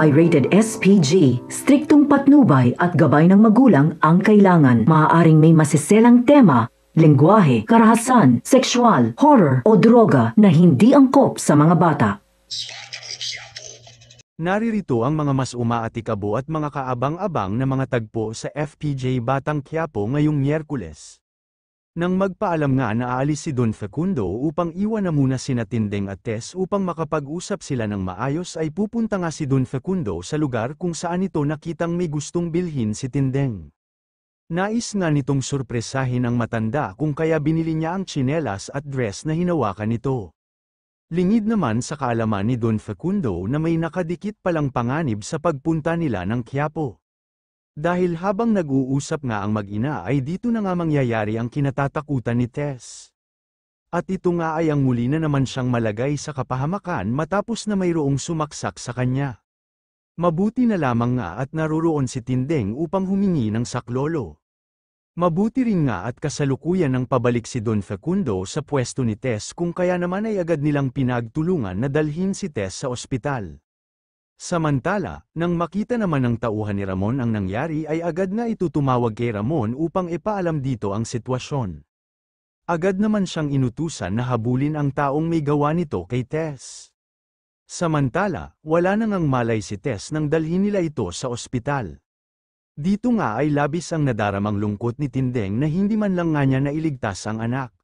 i rated SPG. Striktong patnubay at gabay ng magulang ang kailangan. Maaaring may masiselang tema lengguwahe, karahasan, sexual, horror o droga na hindi angkop sa mga bata. Naririto ang mga mas umaatikabo at mga kaabang-abang na mga tagpo sa FPJ Batang Quiapo ngayong Miyerkules. Nang magpaalam nga na aalis si Don Facundo upang iwan na muna sina Tindeng at Tess upang makapag-usap sila ng maayos ay pupunta nga si Don Facundo sa lugar kung saan ito nakitang may gustong bilhin si Tindeng. Nais nga nitong surpresahin ang matanda kung kaya binili niya ang chinelas at dress na hinawakan nito. Lingid naman sa kaalaman ni Don Facundo na may nakadikit palang panganib sa pagpunta nila ng Quiapo. Dahil habang nag-uusap nga ang mag-ina ay dito na nga mangyayari ang kinatatakutan ni Tess. At ito nga ay ang muli na naman siyang malagay sa kapahamakan matapos na mayroong sumaksak sa kanya. Mabuti na lamang nga at naroroon si Tindeng upang humingi ng saklolo. Mabuti rin nga at kasalukuyan ng pabalik si Don Facundo sa pwesto ni Tess kung kaya naman ay agad nilang pinagtulungan na dalhin si Tess sa ospital. Samantala, nang makita naman ng tauhan ni Ramon ang nangyari ay agad na itutumawag kay Ramon upang ipaalam dito ang sitwasyon. Agad naman siyang inutusan na habulin ang taong may gawa nito kay Tess. Samantala, wala nang ang malay si Tess nang dalhin nila ito sa ospital. Dito nga ay labis ang nadaramang lungkot ni Tindeng na hindi man lang nga niya nailigtas ang anak.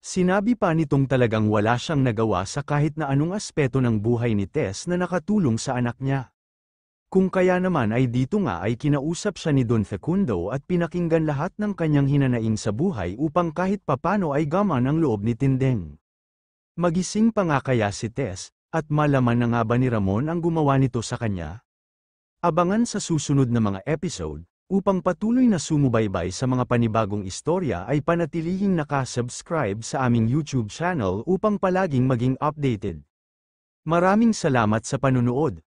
Sinabi pa nitong talagang wala siyang nagawa sa kahit na anong aspeto ng buhay ni Tess na nakatulong sa anak niya. Kung kaya naman ay dito nga ay kinausap siya ni Don Fecundo at pinakinggan lahat ng kanyang hinanain sa buhay upang kahit papano ay gama ng loob ni Tindeng. Magising pa nga kaya si Tess, at malaman na nga ba ni Ramon ang gumawa nito sa kanya? Abangan sa susunod na mga episode, Upang patuloy na sumubaybay sa mga panibagong istorya ay panatilihing nakasubscribe sa aming YouTube channel upang palaging maging updated. Maraming salamat sa panunood.